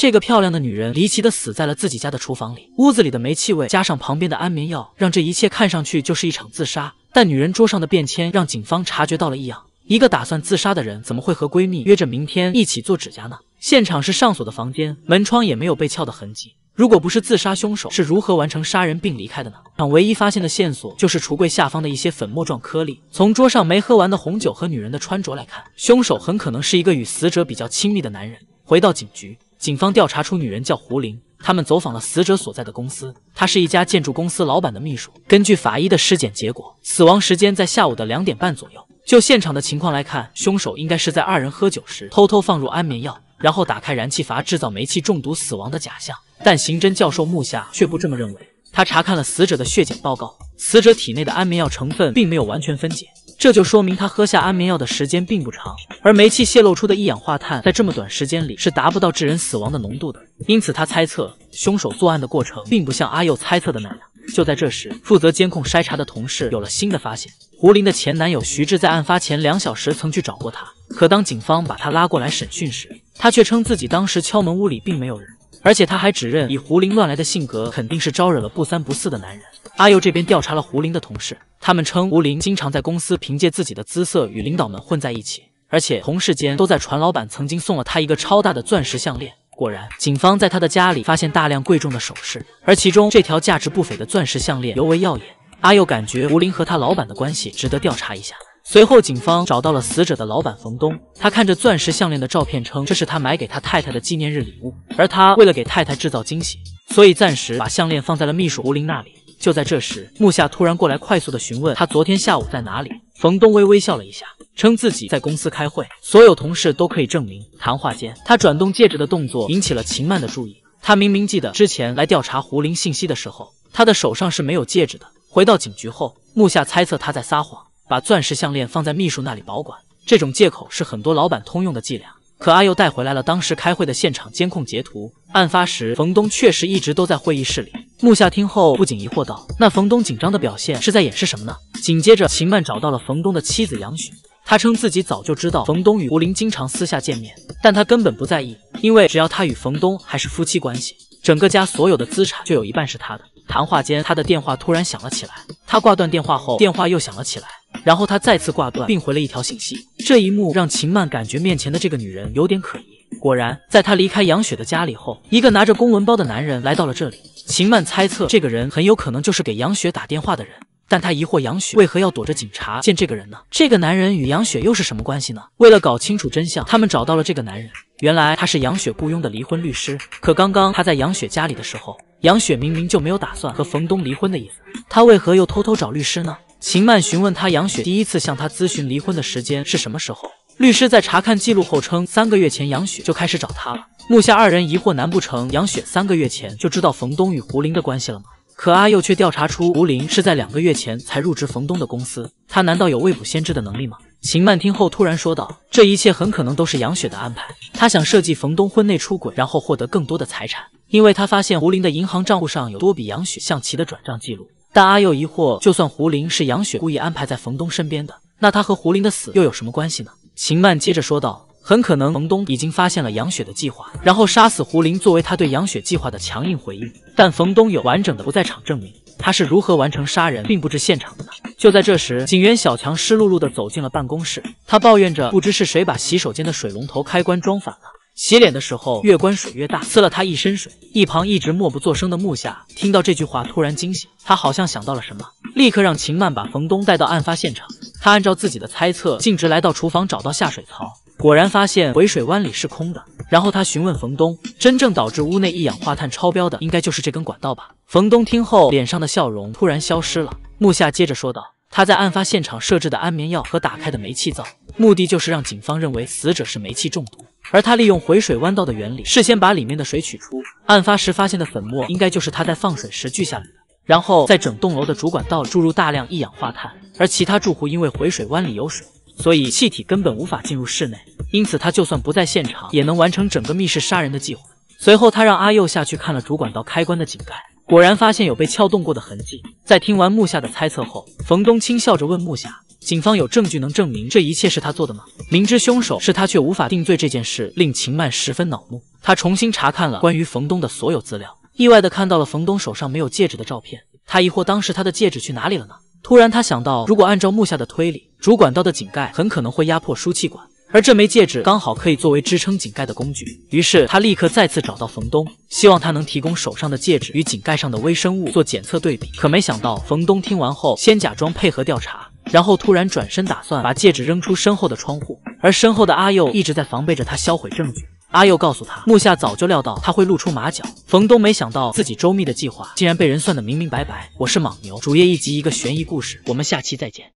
这个漂亮的女人离奇的死在了自己家的厨房里，屋子里的煤气味加上旁边的安眠药，让这一切看上去就是一场自杀。但女人桌上的便签让警方察觉到了异样，一个打算自杀的人怎么会和闺蜜约着明天一起做指甲呢？现场是上锁的房间，门窗也没有被撬的痕迹。如果不是自杀，凶手是如何完成杀人并离开的呢？唯一发现的线索就是橱柜下方的一些粉末状颗粒。从桌上没喝完的红酒和女人的穿着来看，凶手很可能是一个与死者比较亲密的男人。回到警局。警方调查出，女人叫胡玲。他们走访了死者所在的公司，她是一家建筑公司老板的秘书。根据法医的尸检结果，死亡时间在下午的两点半左右。就现场的情况来看，凶手应该是在二人喝酒时偷偷放入安眠药，然后打开燃气阀，制造煤气中毒死亡的假象。但刑侦教授木下却不这么认为。他查看了死者的血检报告，死者体内的安眠药成分并没有完全分解。这就说明他喝下安眠药的时间并不长，而煤气泄漏出的一氧化碳在这么短时间里是达不到致人死亡的浓度的。因此，他猜测凶手作案的过程并不像阿佑猜测的那样。就在这时，负责监控筛查的同事有了新的发现：胡林的前男友徐志在案发前两小时曾去找过他，可当警方把他拉过来审讯时，他却称自己当时敲门，屋里并没有人。而且他还指认，以胡林乱来的性格，肯定是招惹了不三不四的男人。阿佑这边调查了胡林的同事，他们称胡林经常在公司凭借自己的姿色与领导们混在一起，而且同事间都在传老板曾经送了他一个超大的钻石项链。果然，警方在他的家里发现大量贵重的首饰，而其中这条价值不菲的钻石项链尤为耀眼。阿佑感觉胡林和他老板的关系值得调查一下。随后，警方找到了死者的老板冯东。他看着钻石项链的照片，称这是他买给他太太的纪念日礼物。而他为了给太太制造惊喜，所以暂时把项链放在了秘书胡琳那里。就在这时，木下突然过来，快速的询问他昨天下午在哪里。冯东微微笑了一下，称自己在公司开会，所有同事都可以证明。谈话间，他转动戒指的动作引起了秦曼的注意。他明明记得之前来调查胡林信息的时候，他的手上是没有戒指的。回到警局后，木下猜测他在撒谎。把钻石项链放在秘书那里保管，这种借口是很多老板通用的伎俩。可阿佑带回来了当时开会的现场监控截图，案发时冯东确实一直都在会议室里。木夏听后不禁疑惑道：“那冯东紧张的表现是在掩饰什么呢？”紧接着，秦曼找到了冯东的妻子杨雪，她称自己早就知道冯东与吴林经常私下见面，但她根本不在意，因为只要她与冯东还是夫妻关系，整个家所有的资产就有一半是她的。谈话间，她的电话突然响了起来，她挂断电话后，电话又响了起来。然后他再次挂断，并回了一条信息。这一幕让秦曼感觉面前的这个女人有点可疑。果然，在他离开杨雪的家里后，一个拿着公文包的男人来到了这里。秦曼猜测，这个人很有可能就是给杨雪打电话的人。但他疑惑，杨雪为何要躲着警察见这个人呢？这个男人与杨雪又是什么关系呢？为了搞清楚真相，他们找到了这个男人。原来他是杨雪雇佣的离婚律师。可刚刚他在杨雪家里的时候，杨雪明明就没有打算和冯东离婚的意思，他为何又偷偷找律师呢？秦曼询问他，杨雪第一次向他咨询离婚的时间是什么时候？律师在查看记录后称，三个月前杨雪就开始找他了。木下二人疑惑，难不成杨雪三个月前就知道冯东与胡林的关系了吗？可阿佑却调查出胡林是在两个月前才入职冯东的公司，他难道有未卜先知的能力吗？秦曼听后突然说道：“这一切很可能都是杨雪的安排，他想设计冯东婚内出轨，然后获得更多的财产，因为他发现胡林的银行账户上有多笔杨雪向其的转账记录。”但阿佑疑惑，就算胡林是杨雪故意安排在冯东身边的，那他和胡林的死又有什么关系呢？秦曼接着说道：“很可能冯东已经发现了杨雪的计划，然后杀死胡林作为他对杨雪计划的强硬回应。但冯东有完整的不在场证明，他是如何完成杀人并不知现场的呢？”就在这时，警员小强湿漉漉的走进了办公室，他抱怨着不知是谁把洗手间的水龙头开关装反了。洗脸的时候，越关水越大，呲了他一身水。一旁一直默不作声的木下听到这句话，突然惊醒，他好像想到了什么，立刻让秦曼把冯东带到案发现场。他按照自己的猜测，径直来到厨房，找到下水槽，果然发现回水弯里是空的。然后他询问冯东，真正导致屋内一氧化碳超标的，应该就是这根管道吧？冯东听后，脸上的笑容突然消失了。木下接着说道，他在案发现场设置的安眠药和打开的煤气灶，目的就是让警方认为死者是煤气中毒。而他利用回水弯道的原理，事先把里面的水取出。案发时发现的粉末，应该就是他在放水时聚下来的。然后在整栋楼的主管道注入大量一氧化碳，而其他住户因为回水弯里有水，所以气体根本无法进入室内。因此，他就算不在现场，也能完成整个密室杀人的计划。随后，他让阿佑下去看了主管道开关的井盖，果然发现有被撬动过的痕迹。在听完木下的猜测后，冯东轻笑着问木下。警方有证据能证明这一切是他做的吗？明知凶手是他，却无法定罪，这件事令秦曼十分恼怒。他重新查看了关于冯东的所有资料，意外的看到了冯东手上没有戒指的照片。他疑惑，当时他的戒指去哪里了呢？突然，他想到，如果按照木下的推理，主管道的井盖很可能会压迫输气管，而这枚戒指刚好可以作为支撑井盖的工具。于是，他立刻再次找到冯东，希望他能提供手上的戒指与井盖上的微生物做检测对比。可没想到，冯东听完后，先假装配合调查。然后突然转身，打算把戒指扔出身后的窗户，而身后的阿佑一直在防备着他销毁证据。阿佑告诉他，木下早就料到他会露出马脚。冯东没想到自己周密的计划竟然被人算得明明白白。我是莽牛，主页一集一个悬疑故事，我们下期再见。